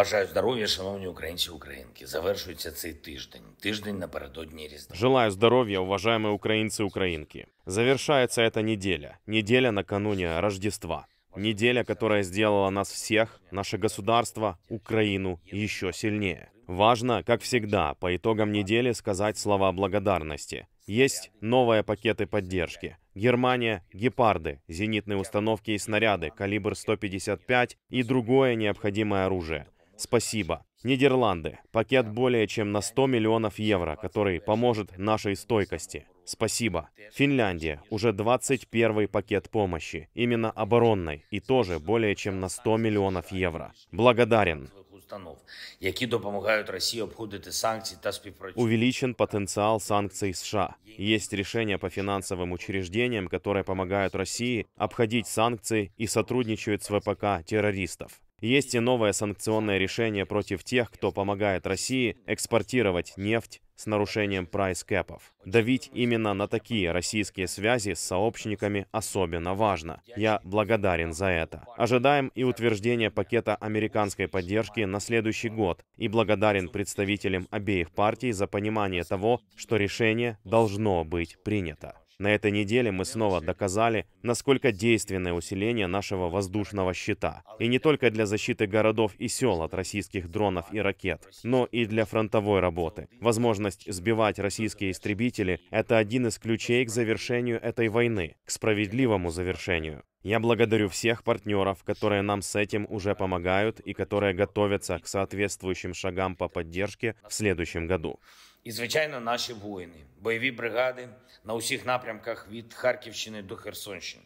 Бажаю здоров'я, шановні українці і українки. Завершується цей тиждень. Тиждень напередодні різдва. Желаю здоров'я, уважаемые українці і українки. Завершается эта неделя. Неделя накануне Рождества. Неделя, которая сделала нас всех, наше государство, Украину еще сильнее. Важно, как всегда, по итогам недели сказать слова благодарности. Есть новые пакеты поддержки. Германия, гепарды, зенитные установки и снаряды, калибр 155 и другое необходимое оружие – Спасибо. Нидерланды. Пакет более чем на 100 миллионов евро, который поможет нашей стойкости. Спасибо. Финляндия. Уже 21 пакет помощи. Именно оборонной. И тоже более чем на 100 миллионов евро. Благодарен. установ, які допомагають Росії обходити санкції та Увеличен потенциал санкций США. Есть решения по финансовым учреждениям, которые помогают России обходить санкции и сотрудничают с ВПК террористов. Есть и новое санкционное решение против тех, кто помогает России экспортировать нефть с нарушением прайс-кэпов. Давить именно на такие российские связи с сообщниками особенно важно. Я благодарен за это. Ожидаем и утверждение пакета американской поддержки на следующий год и благодарен представителям обеих партий за понимание того, что решение должно быть принято. На этой неделе мы снова доказали, насколько действенное усиление нашего воздушного щита. И не только для защиты городов и сел от российских дронов и ракет, но и для фронтовой работы. Возможность сбивать российские истребители – это один из ключей к завершению этой войны, к справедливому завершению. Я благодарю всех партнеров, которые нам с этим уже помогают и которые готовятся к соответствующим шагам по поддержке в следующем году. І, звичайно, наші воїни, бойові бригади на усіх напрямках від Харківщини до Херсонщини.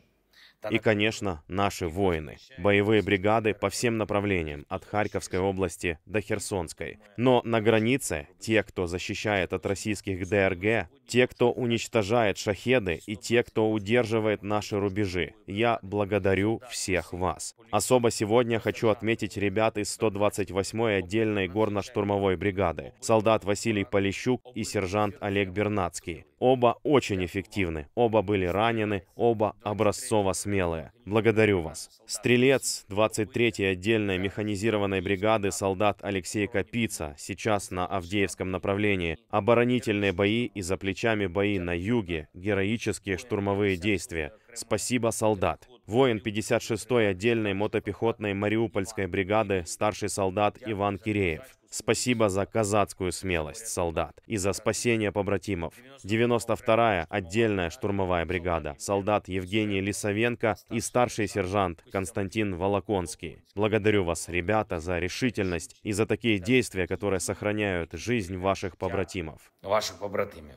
И, конечно, наши воины. Боевые бригады по всем направлениям, от Харьковской области до Херсонской. Но на границе те, кто защищает от российских ДРГ, те, кто уничтожает шахеды и те, кто удерживает наши рубежи. Я благодарю всех вас. Особо сегодня хочу отметить ребят из 128-й отдельной горно-штурмовой бригады, солдат Василий Полищук и сержант Олег Бернацкий. Оба очень эффективны, оба были ранены, оба образцово смелые. Благодарю вас. Стрелец 23-й отдельной механизированной бригады солдат Алексей Капица сейчас на Авдеевском направлении. Оборонительные бои и заплетения плечами бои на юге, героические штурмовые действия. Спасибо, солдат. Воин 56-й отдельной мотопехотной Мариупольской бригады, старший солдат Иван Киреев. Спасибо за казацкую смелость, солдат, и за спасение побратимов. 92-я отдельная штурмовая бригада, солдат Евгений Лисовенко и старший сержант Константин Волоконский. Благодарю вас, ребята, за решительность и за такие действия, которые сохраняют жизнь ваших побратимов. Ваших побратимов.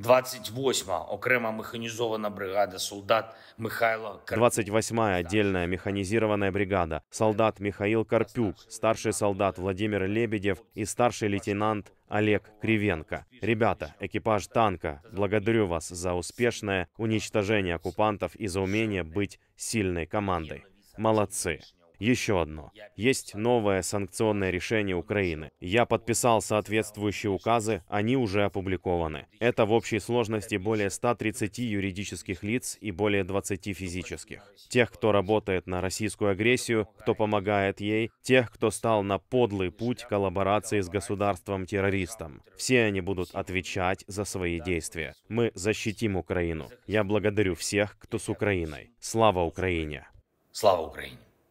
28-ма окрема механізована бригада солдат Михайло Карпюк. 28-я отдельная механизированная бригада. Солдат Михаил Карпюк, старший солдат Владимир Лебедев и старший лейтенант Олег Кривенко. Ребята, экипаж танка, благодарю вас за успешное уничтожение оккупантов и за умение быть сильной командой. Молодцы. Еще одно. Есть новое санкционное решение Украины. Я подписал соответствующие указы, они уже опубликованы. Это в общей сложности более 130 юридических лиц и более 20 физических. Тех, кто работает на российскую агрессию, кто помогает ей, тех, кто стал на подлый путь коллаборации с государством-террористом. Все они будут отвечать за свои действия. Мы защитим Украину. Я благодарю всех, кто с Украиной. Слава Украине! Слава Украине!